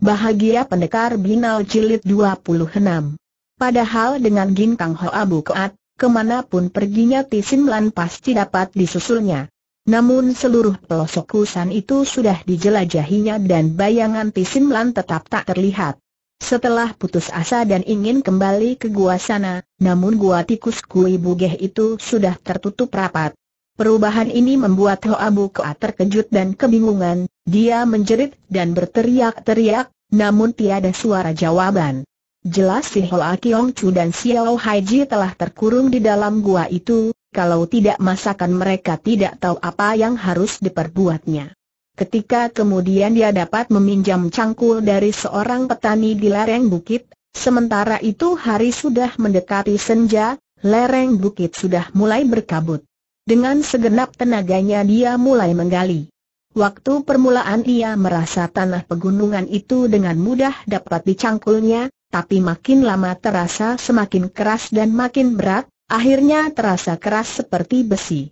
Bahagia Pendekar Binal Jilid 26 Padahal dengan gin kang ho abu Koat, kemanapun perginya Tisimlan pasti dapat disusulnya. Namun seluruh pelosok kusan itu sudah dijelajahinya dan bayangan Tisimlan tetap tak terlihat. Setelah putus asa dan ingin kembali ke gua sana, namun gua tikus kui bugeh itu sudah tertutup rapat. Perubahan ini membuat ho abu Koat terkejut dan kebingungan, dia menjerit dan berteriak-teriak, namun tiada suara jawaban. Jelas si Hoa Kiong Chu dan Xiao Haiji telah terkurung di dalam gua itu, kalau tidak masakan mereka tidak tahu apa yang harus diperbuatnya. Ketika kemudian dia dapat meminjam cangkul dari seorang petani di lereng bukit, sementara itu hari sudah mendekati senja, lereng bukit sudah mulai berkabut. Dengan segenap tenaganya dia mulai menggali. Waktu permulaan ia merasa tanah pegunungan itu dengan mudah dapat dicangkulnya, tapi makin lama terasa semakin keras dan makin berat, akhirnya terasa keras seperti besi.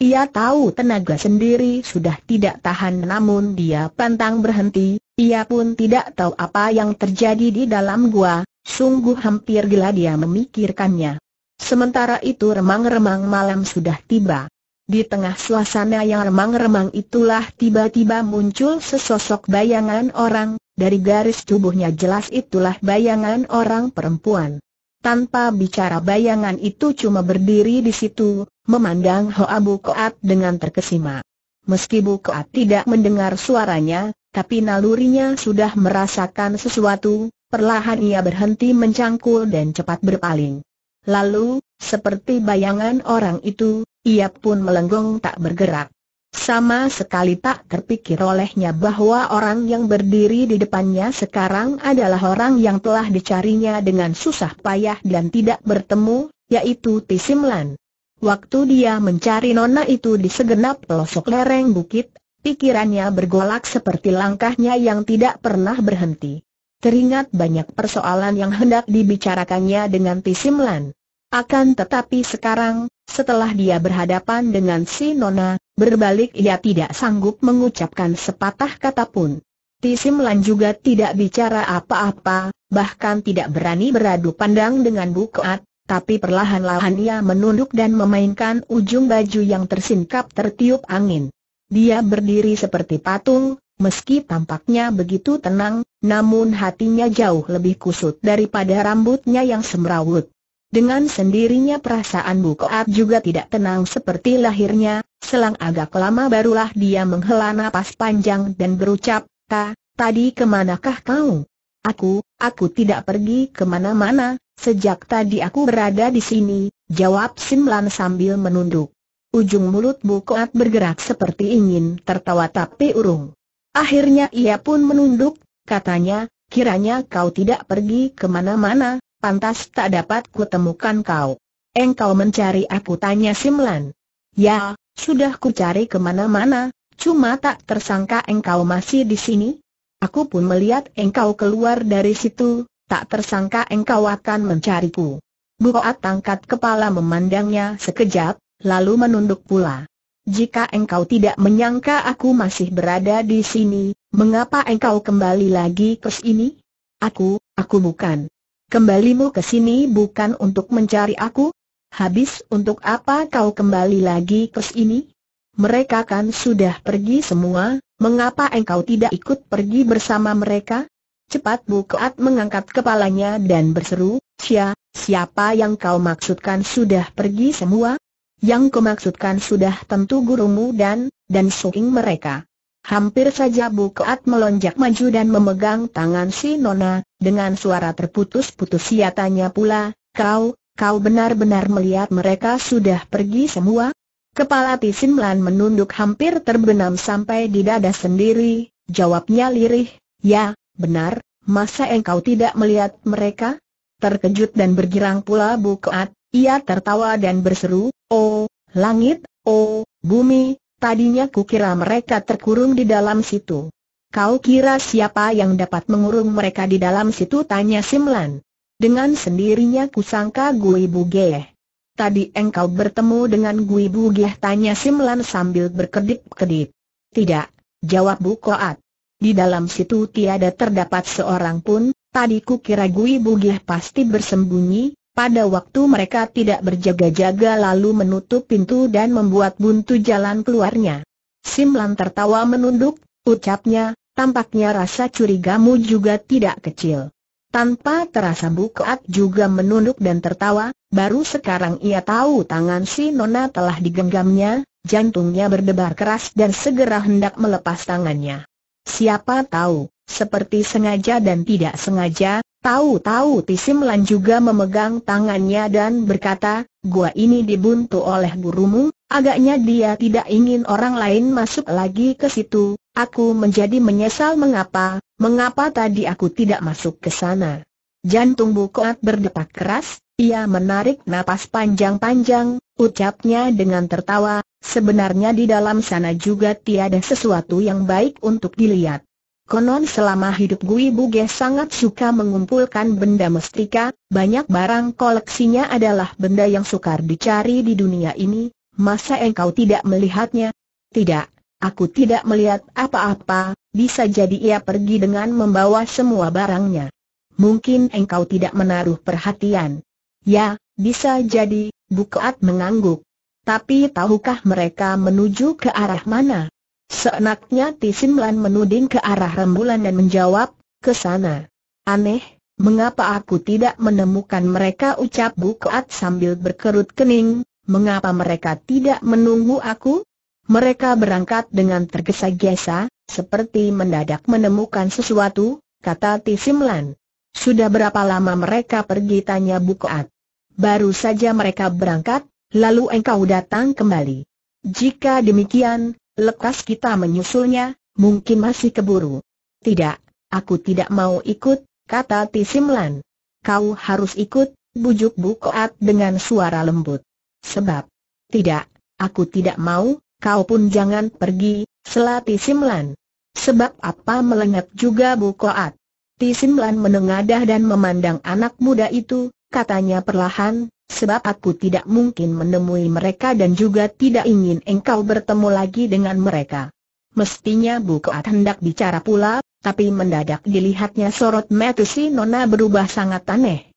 Ia tahu tenaga sendiri sudah tidak tahan namun dia pantang berhenti, ia pun tidak tahu apa yang terjadi di dalam gua, sungguh hampir gila dia memikirkannya. Sementara itu remang-remang malam sudah tiba. Di tengah suasana yang remang-remang itulah tiba-tiba muncul sesosok bayangan orang, dari garis tubuhnya jelas itulah bayangan orang perempuan. Tanpa bicara bayangan itu cuma berdiri di situ, memandang Hoa Bukoat dengan terkesima. Meski Bukoat tidak mendengar suaranya, tapi nalurinya sudah merasakan sesuatu, perlahan ia berhenti mencangkul dan cepat berpaling. Lalu, seperti bayangan orang itu, ia pun melenggong tak bergerak. Sama sekali tak terpikir olehnya bahwa orang yang berdiri di depannya sekarang adalah orang yang telah dicarinya dengan susah payah dan tidak bertemu, yaitu Tisimlan. Waktu dia mencari nona itu di segenap pelosok lereng bukit, pikirannya bergolak seperti langkahnya yang tidak pernah berhenti. Teringat banyak persoalan yang hendak dibicarakannya dengan Tisimlan. Akan tetapi sekarang, setelah dia berhadapan dengan si Nona, berbalik ia tidak sanggup mengucapkan sepatah kata pun. Tisimlan juga tidak bicara apa-apa, bahkan tidak berani beradu pandang dengan Bukoat, tapi perlahan-lahan ia menunduk dan memainkan ujung baju yang tersingkap tertiup angin. Dia berdiri seperti patung, meski tampaknya begitu tenang, namun hatinya jauh lebih kusut daripada rambutnya yang semrawut. Dengan sendirinya perasaan Bukoat juga tidak tenang seperti lahirnya, selang agak lama barulah dia menghela napas panjang dan berucap, Ta, tadi kemanakah kau? Aku, aku tidak pergi kemana-mana, sejak tadi aku berada di sini, jawab Simlan sambil menunduk. Ujung mulut Bukoat bergerak seperti ingin tertawa tapi urung. Akhirnya ia pun menunduk, katanya, kiranya kau tidak pergi kemana-mana, pantas tak dapat kutemukan kau. Engkau mencari aku tanya Simlan. Ya, sudah ku cari kemana-mana, cuma tak tersangka engkau masih di sini. Aku pun melihat engkau keluar dari situ, tak tersangka engkau akan mencariku. Buat angkat kepala memandangnya sekejap, lalu menunduk pula. Jika engkau tidak menyangka aku masih berada di sini, mengapa engkau kembali lagi ke sini? Aku, aku bukan. Kembalimu ke sini bukan untuk mencari aku? Habis untuk apa kau kembali lagi ke sini? Mereka kan sudah pergi semua, mengapa engkau tidak ikut pergi bersama mereka? Cepat Bukaat mengangkat kepalanya dan berseru, Sia, siapa yang kau maksudkan sudah pergi semua? Yang kau maksudkan sudah tentu gurumu dan, dan suing mereka. Hampir saja Keat melonjak maju dan memegang tangan si Nona, dengan suara terputus-putus siatanya pula, kau, kau benar-benar melihat mereka sudah pergi semua? Kepala Tisimlan menunduk hampir terbenam sampai di dada sendiri, jawabnya lirih, ya, benar, masa engkau tidak melihat mereka? Terkejut dan bergirang pula Keat, ia tertawa dan berseru, oh, langit, oh, bumi, Tadinya kukira mereka terkurung di dalam situ. Kau kira siapa yang dapat mengurung mereka di dalam situ? Tanya Simlan. Dengan sendirinya kusangka Gui Bugeh. Tadi engkau bertemu dengan Gui Bugeh? Tanya Simlan sambil berkedip-kedip. Tidak, jawab Bu Koat. Di dalam situ tiada terdapat seorang pun, tadi kukira Gui Bugeh pasti bersembunyi, pada waktu mereka tidak berjaga-jaga lalu menutup pintu dan membuat buntu jalan keluarnya. Simlan tertawa menunduk, ucapnya, tampaknya rasa curigamu juga tidak kecil. Tanpa terasa Bukaat juga menunduk dan tertawa, baru sekarang ia tahu tangan si Nona telah digenggamnya, jantungnya berdebar keras dan segera hendak melepas tangannya. Siapa tahu, seperti sengaja dan tidak sengaja, Tahu-tahu Tisim Lan juga memegang tangannya dan berkata, gua ini dibuntu oleh gurumu, agaknya dia tidak ingin orang lain masuk lagi ke situ, aku menjadi menyesal mengapa, mengapa tadi aku tidak masuk ke sana. Jantung Bukoat berdetak keras, ia menarik napas panjang-panjang, ucapnya dengan tertawa, sebenarnya di dalam sana juga tiada sesuatu yang baik untuk dilihat. Konon selama hidup Gui Buge sangat suka mengumpulkan benda mestika, banyak barang koleksinya adalah benda yang sukar dicari di dunia ini, masa engkau tidak melihatnya? Tidak, aku tidak melihat apa-apa, bisa jadi ia pergi dengan membawa semua barangnya. Mungkin engkau tidak menaruh perhatian. Ya, bisa jadi, Bukaat mengangguk. Tapi tahukah mereka menuju ke arah mana? Seenaknya Tisimlan menuding ke arah rembulan dan menjawab, ke sana. Aneh, mengapa aku tidak menemukan mereka ucap Bukoat sambil berkerut kening, mengapa mereka tidak menunggu aku? Mereka berangkat dengan tergesa-gesa, seperti mendadak menemukan sesuatu, kata Tisimlan. Sudah berapa lama mereka pergi tanya Bukoat. Baru saja mereka berangkat, lalu engkau datang kembali. Jika demikian, Lekas kita menyusulnya, mungkin masih keburu. Tidak, aku tidak mau ikut, kata Tisimlan. Kau harus ikut, bujuk Bukoat dengan suara lembut. Sebab, tidak, aku tidak mau, kau pun jangan pergi, selah Tisimlan. Sebab apa melengat juga Bukoat? Tisimlan menengadah dan memandang anak muda itu, katanya perlahan, Sebab aku tidak mungkin menemui mereka dan juga tidak ingin engkau bertemu lagi dengan mereka. Mestinya Bukoat hendak bicara pula, tapi mendadak dilihatnya sorot metu si Nona berubah sangat aneh.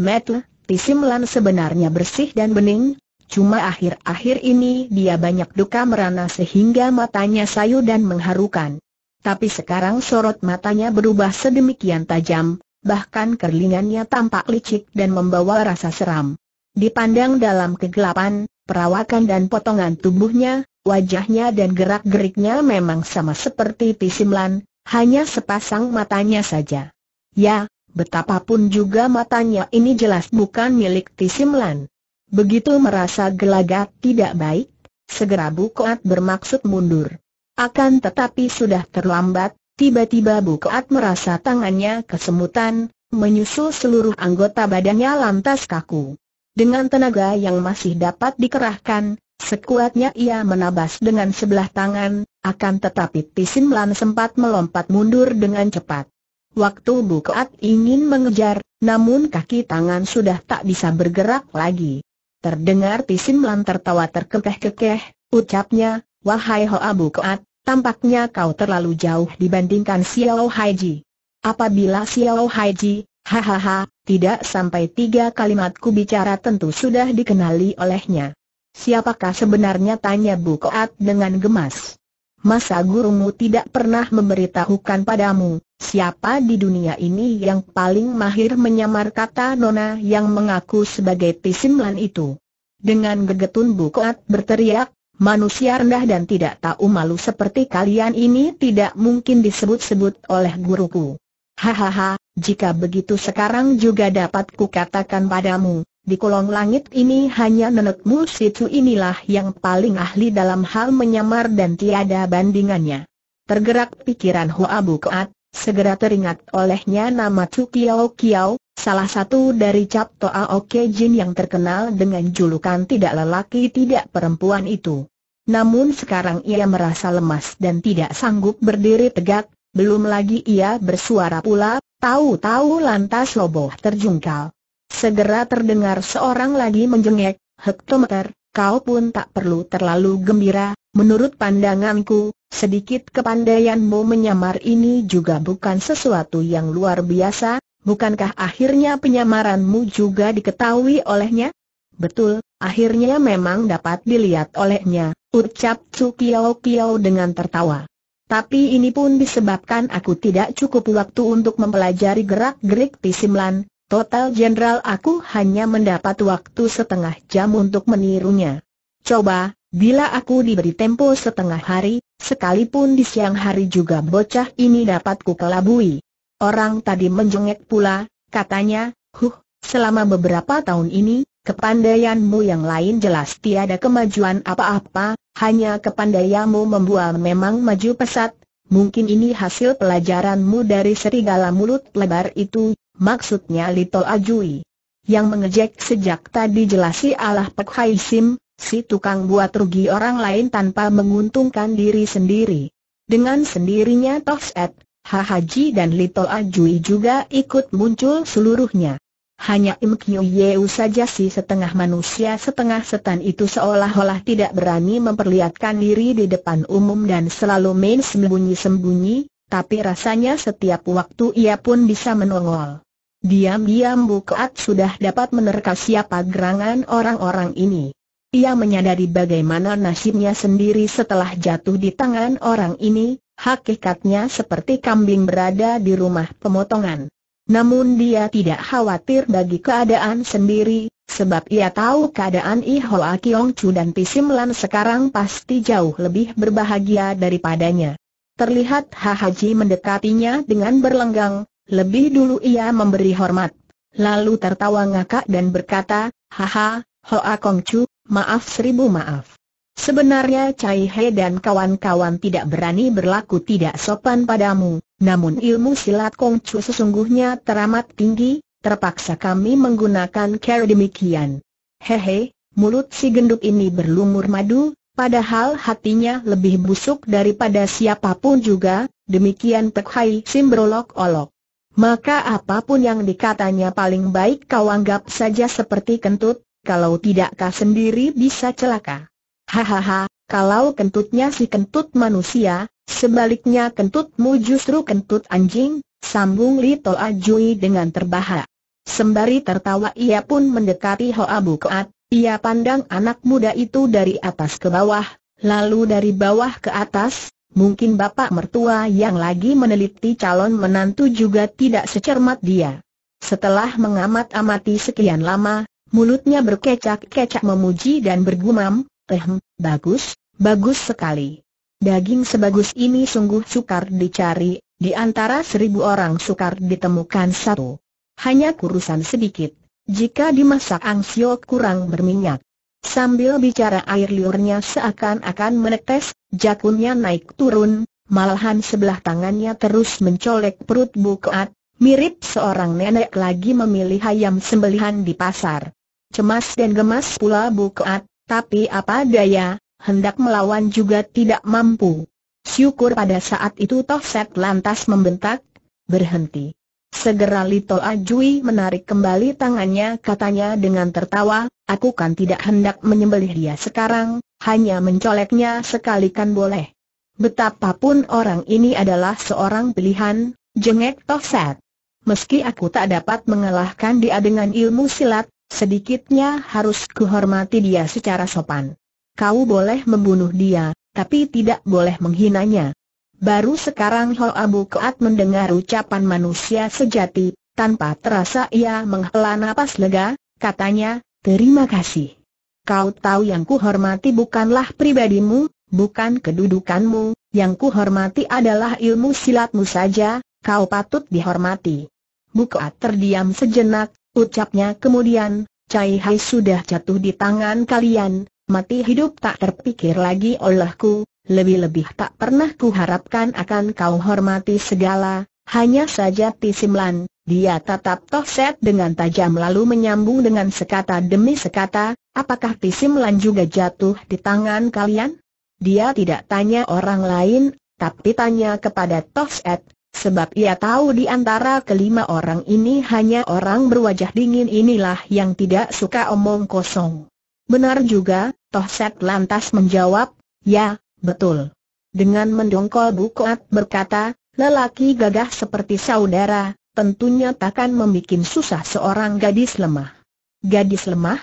Metu, Tisimlan sebenarnya bersih dan bening, cuma akhir-akhir ini dia banyak duka merana sehingga matanya sayu dan mengharukan. Tapi sekarang sorot matanya berubah sedemikian tajam, bahkan kerlingannya tampak licik dan membawa rasa seram. Dipandang dalam kegelapan, perawakan dan potongan tubuhnya, wajahnya dan gerak-geriknya memang sama seperti Pisimlan, hanya sepasang matanya saja. Ya, betapapun juga matanya ini jelas bukan milik Pisimlan. Begitu merasa gelagat tidak baik, segera Bukoat bermaksud mundur. Akan tetapi sudah terlambat, tiba-tiba Bukoat merasa tangannya kesemutan, menyusul seluruh anggota badannya lantas kaku. Dengan tenaga yang masih dapat dikerahkan, sekuatnya ia menabas dengan sebelah tangan, akan tetapi Pisin Lan sempat melompat mundur dengan cepat. Waktu Keat ingin mengejar, namun kaki tangan sudah tak bisa bergerak lagi. Terdengar Pisin Lan tertawa terkekeh-kekeh, ucapnya, Wahai Hoa Keat, tampaknya kau terlalu jauh dibandingkan Xiao Haiji. Apabila Xiao Haiji, Hahaha, tidak sampai tiga kalimatku bicara tentu sudah dikenali olehnya. Siapakah sebenarnya tanya Bu Koat dengan gemas. Masa gurumu tidak pernah memberitahukan padamu, siapa di dunia ini yang paling mahir menyamar kata Nona yang mengaku sebagai Pisimlan itu. Dengan gegetun Bu Koat berteriak, Manusia rendah dan tidak tahu malu seperti kalian ini tidak mungkin disebut-sebut oleh guruku. Hahaha, jika begitu sekarang juga dapat kukatakan padamu, di kolong langit ini hanya nenekmu situ inilah yang paling ahli dalam hal menyamar dan tiada bandingannya. Tergerak pikiran Bu Bukoat, segera teringat olehnya nama Chu Kiao Kiao, salah satu dari Cap Toa Oke Jin yang terkenal dengan julukan tidak lelaki tidak perempuan itu. Namun sekarang ia merasa lemas dan tidak sanggup berdiri tegak, belum lagi ia bersuara pula, tahu-tahu lantas loboh terjungkal. Segera terdengar seorang lagi menjengek, Hektometer, kau pun tak perlu terlalu gembira, menurut pandanganku, sedikit kepandaianmu menyamar ini juga bukan sesuatu yang luar biasa, bukankah akhirnya penyamaranmu juga diketahui olehnya? Betul, akhirnya memang dapat dilihat olehnya, ucap Tsu Kiao Kiao dengan tertawa. Tapi ini pun disebabkan aku tidak cukup waktu untuk mempelajari gerak-gerik Pisimlan, total jenderal aku hanya mendapat waktu setengah jam untuk menirunya. Coba, bila aku diberi tempo setengah hari, sekalipun di siang hari juga bocah ini dapat kukelabui. Orang tadi menjengek pula, katanya, huh, selama beberapa tahun ini, kepandaianmu yang lain jelas tiada kemajuan apa-apa, hanya kepandaianmu membuat memang maju pesat, mungkin ini hasil pelajaranmu dari serigala mulut lebar itu, maksudnya Lito Ajui. Yang mengejek sejak tadi jelasi Allah Pek Hai Sim, si tukang buat rugi orang lain tanpa menguntungkan diri sendiri. Dengan sendirinya Toset, Ha Haji dan Lito Ajui juga ikut muncul seluruhnya. Hanya Im Kyu Yeu saja si setengah manusia setengah setan itu seolah-olah tidak berani memperlihatkan diri di depan umum dan selalu main sembunyi-sembunyi, tapi rasanya setiap waktu ia pun bisa menongol. Diam-diam Bukaat sudah dapat menerka siapa gerangan orang-orang ini. Ia menyadari bagaimana nasibnya sendiri setelah jatuh di tangan orang ini, hakikatnya seperti kambing berada di rumah pemotongan. Namun dia tidak khawatir bagi keadaan sendiri, sebab ia tahu keadaan Ihoa Kiong Chu dan Pisimlan sekarang pasti jauh lebih berbahagia daripadanya. Terlihat Hahaji mendekatinya dengan berlenggang, lebih dulu ia memberi hormat. Lalu tertawa ngakak dan berkata, Haha, Hoa Kong Chu, maaf seribu maaf. Sebenarnya Cai He dan kawan-kawan tidak berani berlaku tidak sopan padamu, namun ilmu silat Kong Kongcu sesungguhnya teramat tinggi, terpaksa kami menggunakan cara demikian. Hehe, mulut si gendut ini berlumur madu, padahal hatinya lebih busuk daripada siapapun juga, demikian Pek Hai Sim berolok-olok. Maka apapun yang dikatanya paling baik kau anggap saja seperti kentut, kalau tidak kau sendiri bisa celaka. Hahaha, kalau kentutnya si kentut manusia, Sebaliknya kentutmu justru kentut anjing, sambung Li Ajui dengan terbahak. Sembari tertawa ia pun mendekati Hoa Bukoat, ia pandang anak muda itu dari atas ke bawah, lalu dari bawah ke atas, mungkin bapak mertua yang lagi meneliti calon menantu juga tidak secermat dia. Setelah mengamat-amati sekian lama, mulutnya berkecak-kecak memuji dan bergumam, ehm, bagus, bagus sekali. Daging sebagus ini sungguh sukar dicari, di antara seribu orang sukar ditemukan satu. Hanya kurusan sedikit, jika dimasak angsio kurang berminyak. Sambil bicara air liurnya seakan-akan menetes, jakunnya naik turun, malahan sebelah tangannya terus mencolek perut bukuat, mirip seorang nenek lagi memilih ayam sembelihan di pasar. Cemas dan gemas pula bukuat, tapi apa daya, hendak melawan juga tidak mampu. Syukur pada saat itu Toh Set lantas membentak, berhenti. Segera Lito Ajui menarik kembali tangannya katanya dengan tertawa, aku kan tidak hendak menyembelih dia sekarang, hanya mencoleknya sekali kan boleh. Betapapun orang ini adalah seorang pilihan, jengek Toh Set. Meski aku tak dapat mengalahkan dia dengan ilmu silat, sedikitnya harus kuhormati dia secara sopan. Kau boleh membunuh dia, tapi tidak boleh menghinanya. Baru sekarang Ho Abu Kuat mendengar ucapan manusia sejati, tanpa terasa ia menghela nafas lega, katanya, terima kasih. Kau tahu yang kuhormati bukanlah pribadimu, bukan kedudukanmu, yang kuhormati adalah ilmu silatmu saja, kau patut dihormati. Keat terdiam sejenak, ucapnya kemudian, Cai Hai sudah jatuh di tangan kalian, Mati hidup tak terpikir lagi olehku, lebih-lebih tak pernah kuharapkan akan kau hormati segala, hanya saja Tisimlan, dia tatap Toset dengan tajam lalu menyambung dengan sekata demi sekata, apakah Tisimlan juga jatuh di tangan kalian? Dia tidak tanya orang lain, tapi tanya kepada Toset, sebab ia tahu di antara kelima orang ini hanya orang berwajah dingin inilah yang tidak suka omong kosong. Benar juga, toh Set lantas menjawab, ya, betul. Dengan mendongkol bukuat berkata, lelaki gagah seperti saudara, tentunya takkan membuat susah seorang gadis lemah. Gadis lemah?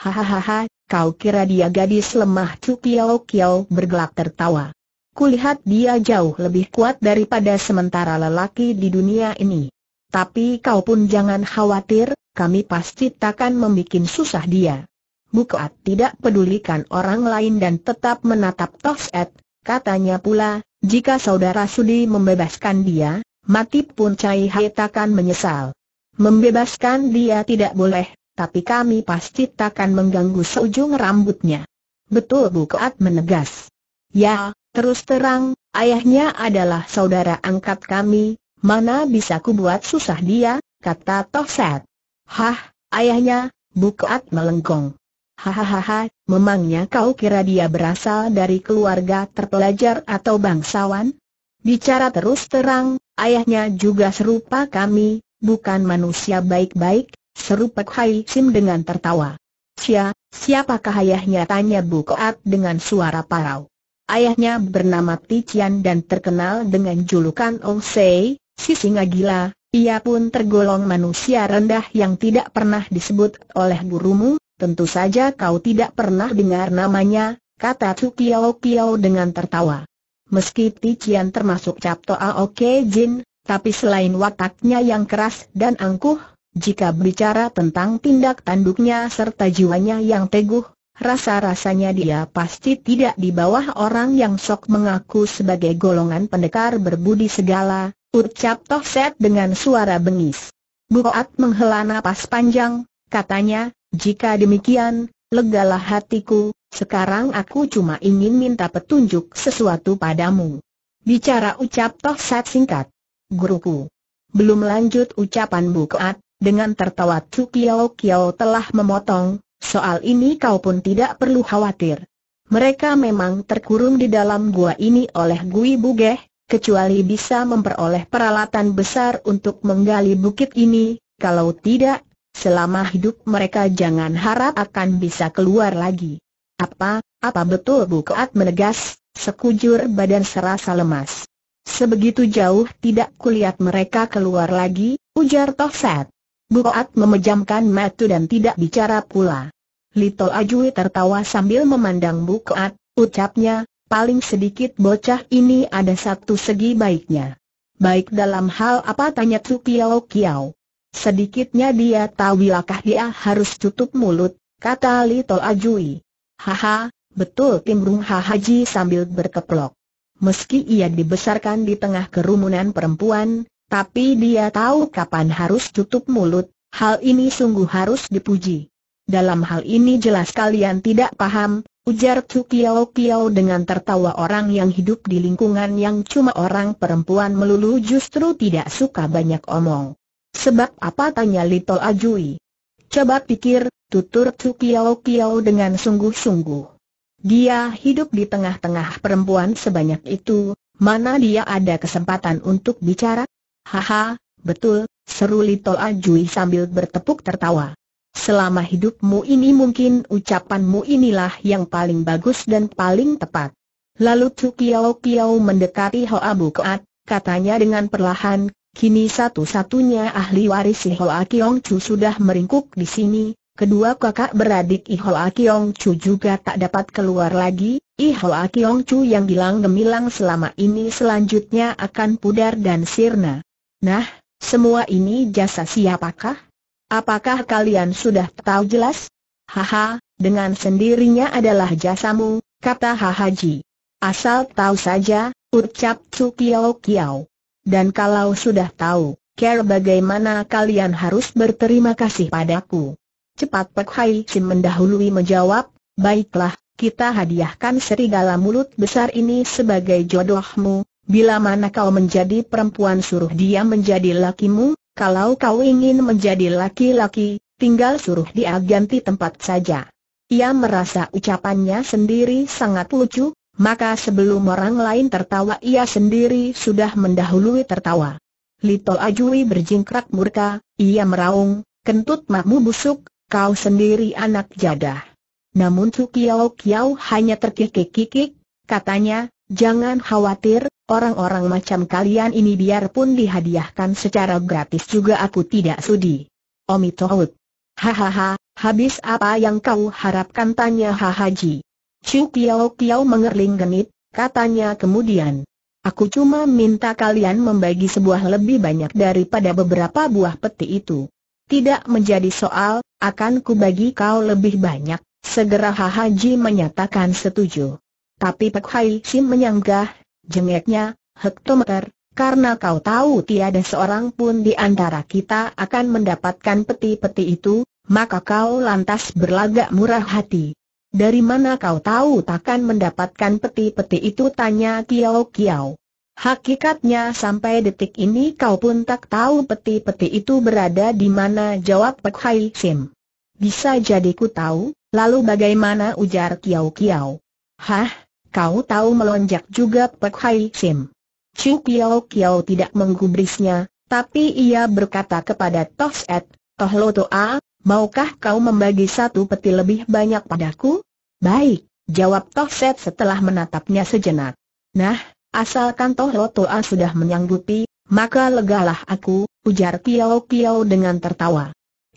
Hahaha, kau kira dia gadis lemah Cu Kiao bergelak tertawa. Kulihat dia jauh lebih kuat daripada sementara lelaki di dunia ini. Tapi kau pun jangan khawatir, kami pasti takkan membuat susah dia. Bukoat tidak pedulikan orang lain dan tetap menatap Toset, katanya pula, jika saudara Sudi membebaskan dia, mati pun Cai Hai takkan menyesal. Membebaskan dia tidak boleh, tapi kami pasti takkan mengganggu seujung rambutnya. Betul Bukoat menegas. Ya, terus terang, ayahnya adalah saudara angkat kami, mana bisa ku buat susah dia, kata Toset. Hah, ayahnya, Bukoat melengkong. Hahaha, memangnya kau kira dia berasal dari keluarga terpelajar atau bangsawan? Bicara terus terang, ayahnya juga serupa kami, bukan manusia baik-baik, seru Pek Hai Sim dengan tertawa. Sia, siapakah ayahnya tanya Bu Koat dengan suara parau. Ayahnya bernama Tician dan terkenal dengan julukan Ong Sei, si singa gila, ia pun tergolong manusia rendah yang tidak pernah disebut oleh gurumu, tentu saja kau tidak pernah dengar namanya, kata Tu Kiao Kiao dengan tertawa. Meski Tician termasuk Capto Aok Jin, tapi selain wataknya yang keras dan angkuh, jika bicara tentang tindak tanduknya serta jiwanya yang teguh, rasa-rasanya dia pasti tidak di bawah orang yang sok mengaku sebagai golongan pendekar berbudi segala, ucap Toh Set dengan suara bengis. Buat menghela napas panjang, katanya, jika demikian, legalah hatiku, sekarang aku cuma ingin minta petunjuk sesuatu padamu. Bicara ucap Toh Sat singkat. Guruku. Belum lanjut ucapan Bukaat, dengan tertawa kiau Kiao telah memotong, soal ini kau pun tidak perlu khawatir. Mereka memang terkurung di dalam gua ini oleh Gui Bugeh, kecuali bisa memperoleh peralatan besar untuk menggali bukit ini, kalau tidak, Selama hidup mereka jangan harap akan bisa keluar lagi. Apa, apa betul Bukaat menegas, sekujur badan serasa lemas. Sebegitu jauh tidak kulihat mereka keluar lagi, ujar Tohset. Bukaat memejamkan mata dan tidak bicara pula. Lito Ajui tertawa sambil memandang Bukaat, ucapnya, paling sedikit bocah ini ada satu segi baiknya. Baik dalam hal apa tanya Tsu Kiao. Sedikitnya dia tahu wilakah dia harus tutup mulut, kata Lito Ajui. Haha, betul timbrung Haji sambil berkeplok. Meski ia dibesarkan di tengah kerumunan perempuan, tapi dia tahu kapan harus tutup mulut, hal ini sungguh harus dipuji. Dalam hal ini jelas kalian tidak paham, ujar Cukiao Kiao dengan tertawa orang yang hidup di lingkungan yang cuma orang perempuan melulu justru tidak suka banyak omong. Sebab apa tanya Lito Ajui? Coba pikir, tutur Tsu Kiao Kiao dengan sungguh-sungguh. Dia hidup di tengah-tengah perempuan sebanyak itu, mana dia ada kesempatan untuk bicara? Haha, betul, seru Lito Ajui sambil bertepuk tertawa. Selama hidupmu ini mungkin ucapanmu inilah yang paling bagus dan paling tepat. Lalu Tsu Kiao Kiao mendekati Hoa Bukoat, katanya dengan perlahan, Kini satu-satunya ahli waris Ihoa Kiong Chu sudah meringkuk di sini, kedua kakak beradik Ihoa Kiong Chu juga tak dapat keluar lagi, Ihoa Kiong Chu yang gilang gemilang selama ini selanjutnya akan pudar dan sirna. Nah, semua ini jasa siapakah? Apakah kalian sudah tahu jelas? Haha, dengan sendirinya adalah jasamu, kata Hahaji. Asal tahu saja, ucap Chu Kiao Kiao. Dan kalau sudah tahu, care bagaimana kalian harus berterima kasih padaku. Cepat Pek Hai Sim mendahului menjawab, baiklah, kita hadiahkan serigala mulut besar ini sebagai jodohmu, bila mana kau menjadi perempuan suruh dia menjadi lakimu, kalau kau ingin menjadi laki-laki, tinggal suruh dia ganti tempat saja. Ia merasa ucapannya sendiri sangat lucu, maka sebelum orang lain tertawa ia sendiri sudah mendahului tertawa. Lito Ajui berjingkrak murka, ia meraung, kentut makmu busuk, kau sendiri anak jadah. Namun Su Kiao Kiao hanya terkikik-kikik, katanya, jangan khawatir, orang-orang macam kalian ini biarpun dihadiahkan secara gratis juga aku tidak sudi. Omi Tohut. Hahaha, habis apa yang kau harapkan tanya Hahaji. Chu Piao Piao mengerling genit, katanya kemudian. Aku cuma minta kalian membagi sebuah lebih banyak daripada beberapa buah peti itu. Tidak menjadi soal, akan kubagi kau lebih banyak, segera Haji menyatakan setuju. Tapi Pak Hai Sim menyanggah, jengeknya, hektometer, karena kau tahu tiada seorang pun di antara kita akan mendapatkan peti-peti itu, maka kau lantas berlagak murah hati. Dari mana kau tahu takkan mendapatkan peti-peti itu tanya Kiao Kiao. Hakikatnya sampai detik ini kau pun tak tahu peti-peti itu berada di mana jawab Pek Hai Sim. Bisa jadi ku tahu, lalu bagaimana ujar Kiao Kiao. Hah, kau tahu melonjak juga Pek Hai Sim. Chu Kiao Kiao tidak menggubrisnya, tapi ia berkata kepada Tos Et, Toh A, Maukah kau membagi satu peti lebih banyak padaku? Baik, jawab Toh Set setelah menatapnya sejenak. Nah, asalkan Toh Lotoa sudah menyanggupi, maka legalah aku, ujar Kiao Kiao dengan tertawa.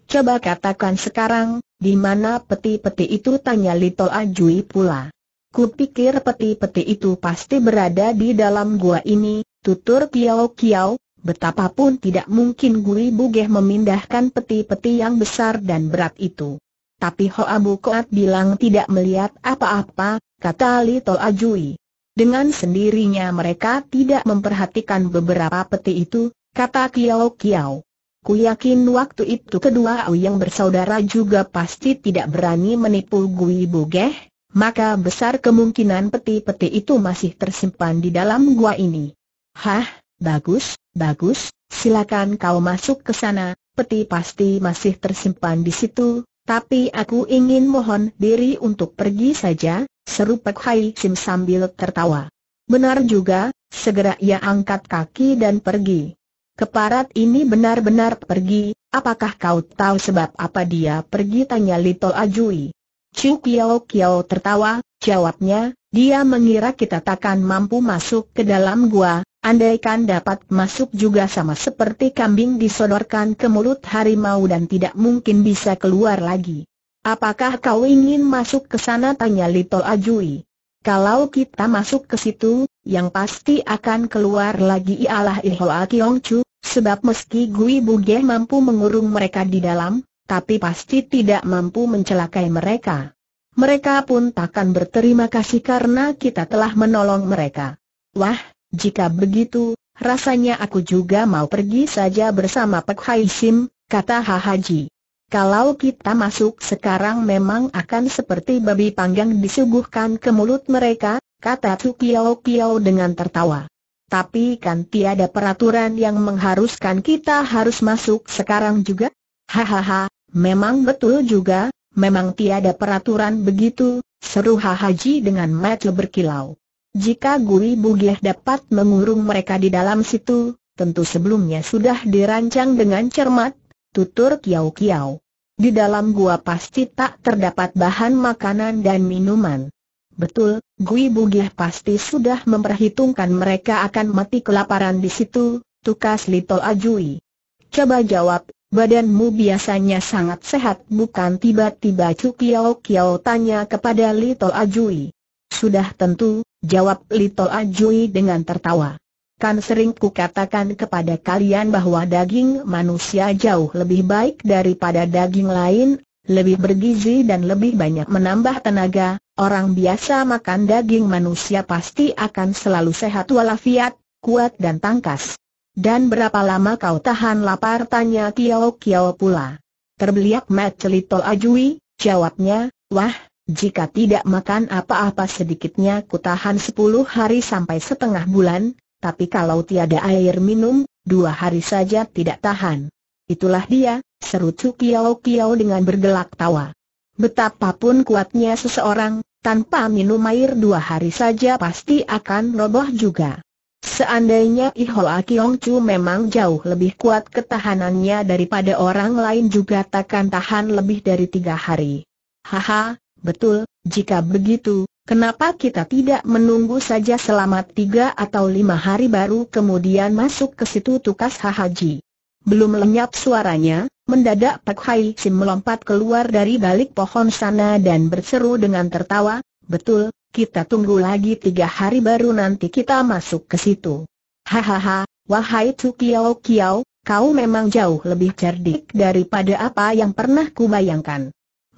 Coba katakan sekarang, di mana peti-peti itu tanya Lito Jui pula. Kupikir peti-peti itu pasti berada di dalam gua ini, tutur Kiao Kiao, Betapapun tidak mungkin Guri Bugeh memindahkan peti-peti yang besar dan berat itu. Tapi Hoa Bukoat bilang tidak melihat apa-apa, kata Lito Ajui. Dengan sendirinya mereka tidak memperhatikan beberapa peti itu, kata Kiao Kiao. Ku yakin waktu itu kedua yang bersaudara juga pasti tidak berani menipu Gui Bugeh, maka besar kemungkinan peti-peti itu masih tersimpan di dalam gua ini. Hah, bagus, Bagus, silakan kau masuk ke sana, peti pasti masih tersimpan di situ, tapi aku ingin mohon diri untuk pergi saja, seru Pek Hai Sim sambil tertawa. Benar juga, segera ia angkat kaki dan pergi. Keparat ini benar-benar pergi, apakah kau tahu sebab apa dia pergi tanya Lito Ajui. Chu Kiao Kiao tertawa, jawabnya, dia mengira kita takkan mampu masuk ke dalam gua, Andaikan dapat masuk juga sama seperti kambing disodorkan ke mulut harimau dan tidak mungkin bisa keluar lagi. Apakah kau ingin masuk ke sana? Tanya Lito Ajui. Kalau kita masuk ke situ, yang pasti akan keluar lagi ialah Ihoa Kiong Chu, sebab meski Gui Buge mampu mengurung mereka di dalam, tapi pasti tidak mampu mencelakai mereka. Mereka pun takkan berterima kasih karena kita telah menolong mereka. Wah, jika begitu, rasanya aku juga mau pergi saja bersama Pak Hai Sim, kata Haji. Kalau kita masuk sekarang memang akan seperti babi panggang disuguhkan ke mulut mereka, kata Tsukiao Kiao dengan tertawa. Tapi kan tiada peraturan yang mengharuskan kita harus masuk sekarang juga? Hahaha, memang betul juga, memang tiada peraturan begitu, seru Haji dengan mata berkilau. Jika Gui Bugih dapat mengurung mereka di dalam situ, tentu sebelumnya sudah dirancang dengan cermat, tutur Kiau Kiau. Di dalam gua pasti tak terdapat bahan makanan dan minuman. Betul, Gui Bugih pasti sudah memperhitungkan mereka akan mati kelaparan di situ, tukas Lito Ajui. Coba jawab, badanmu biasanya sangat sehat bukan tiba-tiba Cu Kiau tanya kepada Lito Ajui. Sudah tentu, Jawab Lito Ajui dengan tertawa. Kan sering kukatakan kepada kalian bahwa daging manusia jauh lebih baik daripada daging lain, lebih bergizi dan lebih banyak menambah tenaga, orang biasa makan daging manusia pasti akan selalu sehat walafiat, kuat dan tangkas. Dan berapa lama kau tahan lapar tanya Kiao Kiao pula. Terbeliak mat celito ajui, jawabnya, wah, jika tidak makan apa-apa sedikitnya kutahan sepuluh hari sampai setengah bulan, tapi kalau tiada air minum, dua hari saja tidak tahan. Itulah dia, seru Kiao Kiao dengan bergelak tawa. Betapapun kuatnya seseorang, tanpa minum air dua hari saja pasti akan roboh juga. Seandainya Ihol Kiong Chu memang jauh lebih kuat ketahanannya daripada orang lain juga takkan tahan lebih dari tiga hari. Haha, Betul, jika begitu, kenapa kita tidak menunggu saja selama tiga atau lima hari baru kemudian masuk ke situ tukas Hahaji? Belum lenyap suaranya, mendadak Pak Hai Sim melompat keluar dari balik pohon sana dan berseru dengan tertawa, betul, kita tunggu lagi tiga hari baru nanti kita masuk ke situ. Hahaha, wahai Tu Kiao Kiao, kau memang jauh lebih cerdik daripada apa yang pernah kubayangkan.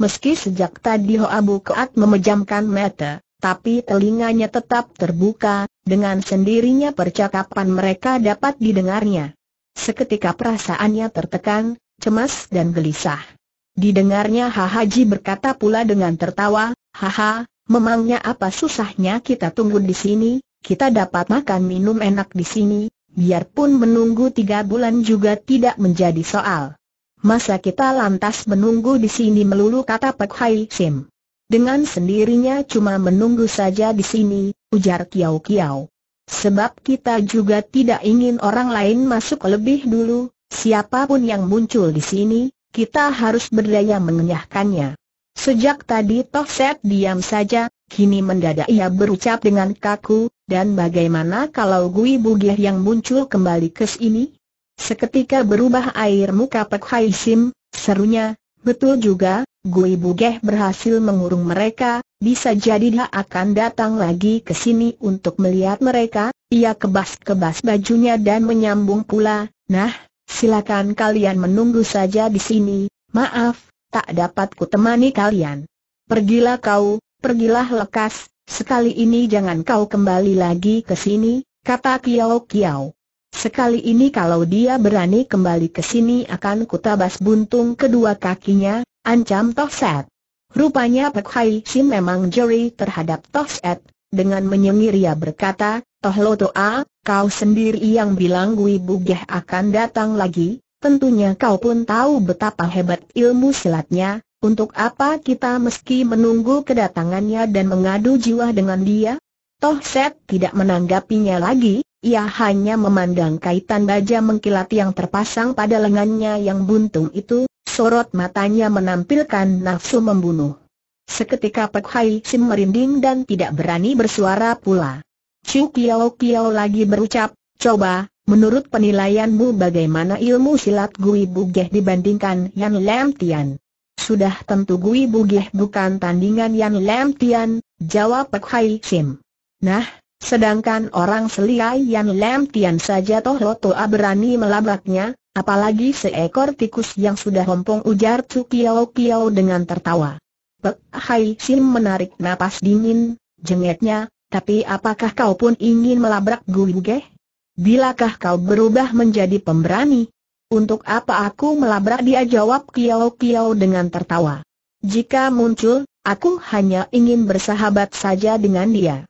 Meski sejak tadi Hoabu Keat memejamkan mata, tapi telinganya tetap terbuka, dengan sendirinya percakapan mereka dapat didengarnya. Seketika perasaannya tertekan, cemas dan gelisah. Didengarnya Haji berkata pula dengan tertawa, Haha, memangnya apa susahnya kita tunggu di sini, kita dapat makan minum enak di sini, biarpun menunggu tiga bulan juga tidak menjadi soal. Masa kita lantas menunggu di sini melulu kata Pek Hai Sim. Dengan sendirinya cuma menunggu saja di sini, ujar Kiau Kiau. Sebab kita juga tidak ingin orang lain masuk lebih dulu, siapapun yang muncul di sini, kita harus berdaya mengenyahkannya. Sejak tadi Toh Set diam saja, kini mendadak ia berucap dengan kaku, dan bagaimana kalau Gui Bugih yang muncul kembali ke sini? Seketika berubah air muka Pek Hai Sim, serunya, betul juga, Gui Bugeh berhasil mengurung mereka, bisa jadi dia akan datang lagi ke sini untuk melihat mereka, ia kebas-kebas bajunya dan menyambung pula, nah, silakan kalian menunggu saja di sini, maaf, tak dapat kutemani kalian. Pergilah kau, pergilah lekas, sekali ini jangan kau kembali lagi ke sini, kata Kiau Kiau. Sekali ini kalau dia berani kembali ke sini akan kutabas buntung kedua kakinya, ancam Toset. Rupanya Pek Hai Sim memang juri terhadap Toset, dengan menyengir ia berkata, Toh Lo Toa, kau sendiri yang bilang Gui Bugeh akan datang lagi, tentunya kau pun tahu betapa hebat ilmu silatnya, untuk apa kita meski menunggu kedatangannya dan mengadu jiwa dengan dia? Toh Set tidak menanggapinya lagi, ia hanya memandang kaitan baja mengkilat yang terpasang pada lengannya yang buntung itu, sorot matanya menampilkan nafsu membunuh. Seketika Pek Hai Sim merinding dan tidak berani bersuara pula. Chu Kiao Kiao lagi berucap, coba, menurut penilaianmu bagaimana ilmu silat Gui Bugeh dibandingkan Yan Lam Tian? Sudah tentu Gui Bugeh bukan tandingan Yan Lam Tian, jawab Pek Hai Sim. Nah, Sedangkan orang seliai yang lempian saja Toh Lotoa berani melabraknya, apalagi seekor tikus yang sudah hompong ujar Chu Kiao Kiao dengan tertawa. Pek Hai Sim menarik napas dingin, jengetnya, tapi apakah kau pun ingin melabrak Gugeh? Bilakah kau berubah menjadi pemberani? Untuk apa aku melabrak dia jawab Kiao Kiao dengan tertawa. Jika muncul, aku hanya ingin bersahabat saja dengan dia.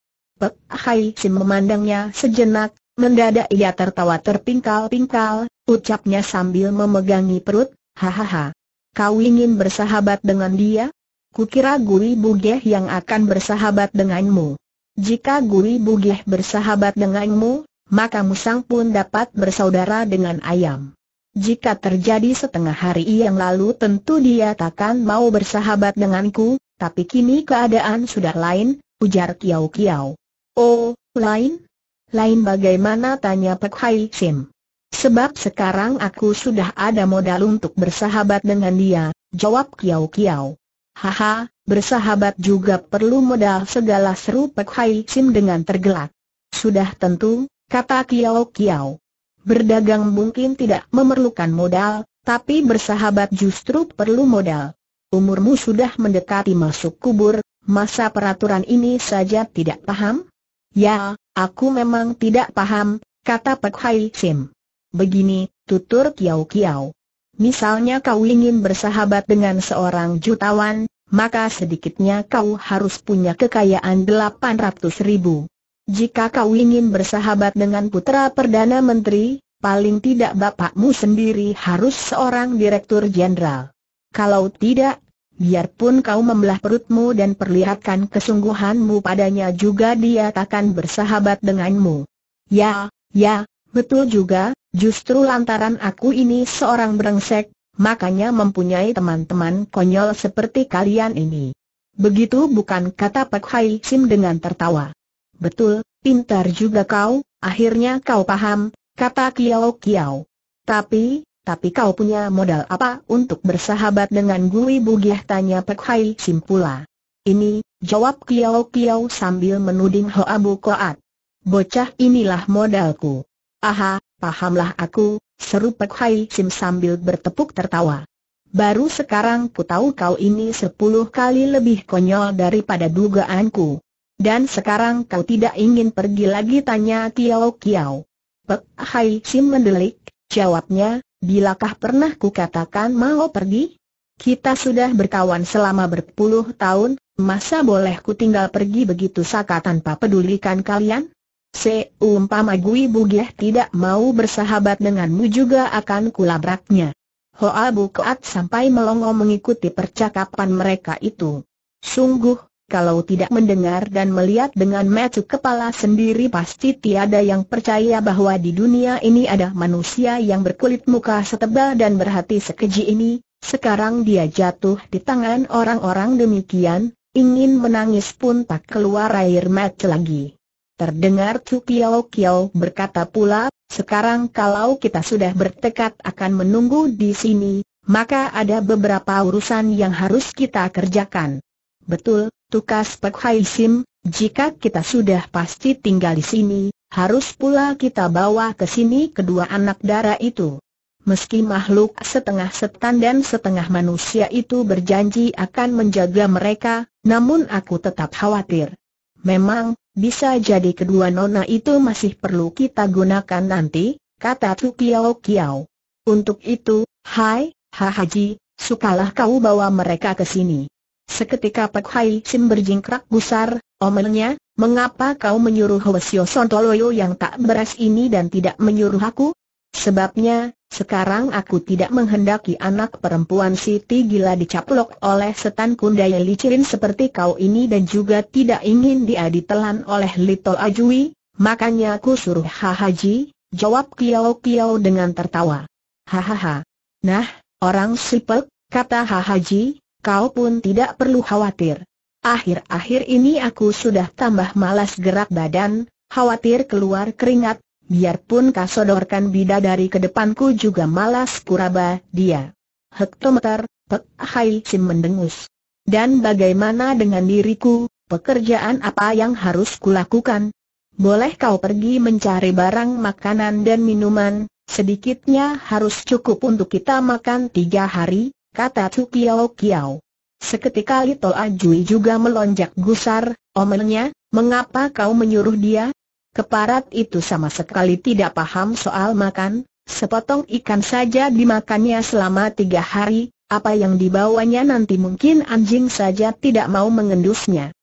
Pek Hai Sim memandangnya sejenak, mendadak ia tertawa terpingkal-pingkal, ucapnya sambil memegangi perut, hahaha. Kau ingin bersahabat dengan dia? Kukira Guri Bugeh yang akan bersahabat denganmu. Jika Guri Bugeh bersahabat denganmu, maka Musang pun dapat bersaudara dengan ayam. Jika terjadi setengah hari yang lalu tentu dia takkan mau bersahabat denganku, tapi kini keadaan sudah lain, ujar Kiau Kiau. Oh, lain? Lain bagaimana tanya Pek Hai Sim? Sebab sekarang aku sudah ada modal untuk bersahabat dengan dia, jawab Kiau Kiau. Haha, bersahabat juga perlu modal segala seru Pek Hai Sim dengan tergelak. Sudah tentu, kata Kiau Kiau. Berdagang mungkin tidak memerlukan modal, tapi bersahabat justru perlu modal. Umurmu sudah mendekati masuk kubur, masa peraturan ini saja tidak paham? Ya, aku memang tidak paham, kata Pek Hai Sim. Begini, tutur Kiau Kiau. Misalnya kau ingin bersahabat dengan seorang jutawan, maka sedikitnya kau harus punya kekayaan 800 ribu. Jika kau ingin bersahabat dengan putra Perdana Menteri, paling tidak bapakmu sendiri harus seorang Direktur Jenderal. Kalau tidak, biarpun kau membelah perutmu dan perlihatkan kesungguhanmu padanya juga dia takkan bersahabat denganmu. Ya, ya, betul juga, justru lantaran aku ini seorang berengsek makanya mempunyai teman-teman konyol seperti kalian ini. Begitu bukan kata Pak Hai Sim dengan tertawa. Betul, pintar juga kau, akhirnya kau paham, kata Kiao Kiao. Tapi, tapi kau punya modal apa untuk bersahabat dengan Gui Bugiah tanya Pek Hai Simpula. Ini, jawab Kiao Kiao sambil menuding Hoa Bu Koat. Bocah inilah modalku. Aha, pahamlah aku, seru Pek Hai Sim sambil bertepuk tertawa. Baru sekarang ku tahu kau ini sepuluh kali lebih konyol daripada dugaanku. Dan sekarang kau tidak ingin pergi lagi tanya Kiao Kiao. Pek Hai Sim mendelik, jawabnya, Bilakah pernah kukatakan mau pergi? Kita sudah berkawan selama berpuluh tahun, masa boleh ku tinggal pergi begitu saka tanpa pedulikan kalian? Seumpama Gui Bugih tidak mau bersahabat denganmu juga akan kulabraknya. Hoa keat sampai melongo mengikuti percakapan mereka itu. Sungguh, kalau tidak mendengar dan melihat dengan mata kepala sendiri pasti tiada yang percaya bahwa di dunia ini ada manusia yang berkulit muka setebal dan berhati sekeji ini, sekarang dia jatuh di tangan orang-orang demikian, ingin menangis pun tak keluar air mata lagi. Terdengar Chu Piao Kiao berkata pula, sekarang kalau kita sudah bertekad akan menunggu di sini, maka ada beberapa urusan yang harus kita kerjakan. Betul, Tukas Pek Hai Sim, jika kita sudah pasti tinggal di sini, harus pula kita bawa ke sini kedua anak dara itu. Meski makhluk setengah setan dan setengah manusia itu berjanji akan menjaga mereka, namun aku tetap khawatir. Memang, bisa jadi kedua nona itu masih perlu kita gunakan nanti, kata Tu Kiao Kiao. Untuk itu, hai, Ha Haji, sukalah kau bawa mereka ke sini. Seketika Pek Hai Sim berjingkrak gusar, omelnya, mengapa kau menyuruh Hwasyo Sontoloyo yang tak beres ini dan tidak menyuruh aku? Sebabnya, sekarang aku tidak menghendaki anak perempuan Siti Gila dicaplok oleh setan kundaya licin seperti kau ini dan juga tidak ingin dia ditelan oleh Little Ajui, makanya aku suruh Hahaji, jawab Kiao Kiao dengan tertawa. Hahaha. Nah, orang sipek, kata Hahaji, kau pun tidak perlu khawatir. Akhir-akhir ini aku sudah tambah malas gerak badan, khawatir keluar keringat, biarpun kasodorkan bidadari ke depanku juga malas kuraba dia. Hektometer, Pek Hai Sim mendengus. Dan bagaimana dengan diriku, pekerjaan apa yang harus kulakukan? Boleh kau pergi mencari barang makanan dan minuman, sedikitnya harus cukup untuk kita makan tiga hari, kata Chu Kiao Kiao. Seketika Lito Ajui juga melonjak gusar, omelnya, mengapa kau menyuruh dia? Keparat itu sama sekali tidak paham soal makan, sepotong ikan saja dimakannya selama tiga hari, apa yang dibawanya nanti mungkin anjing saja tidak mau mengendusnya.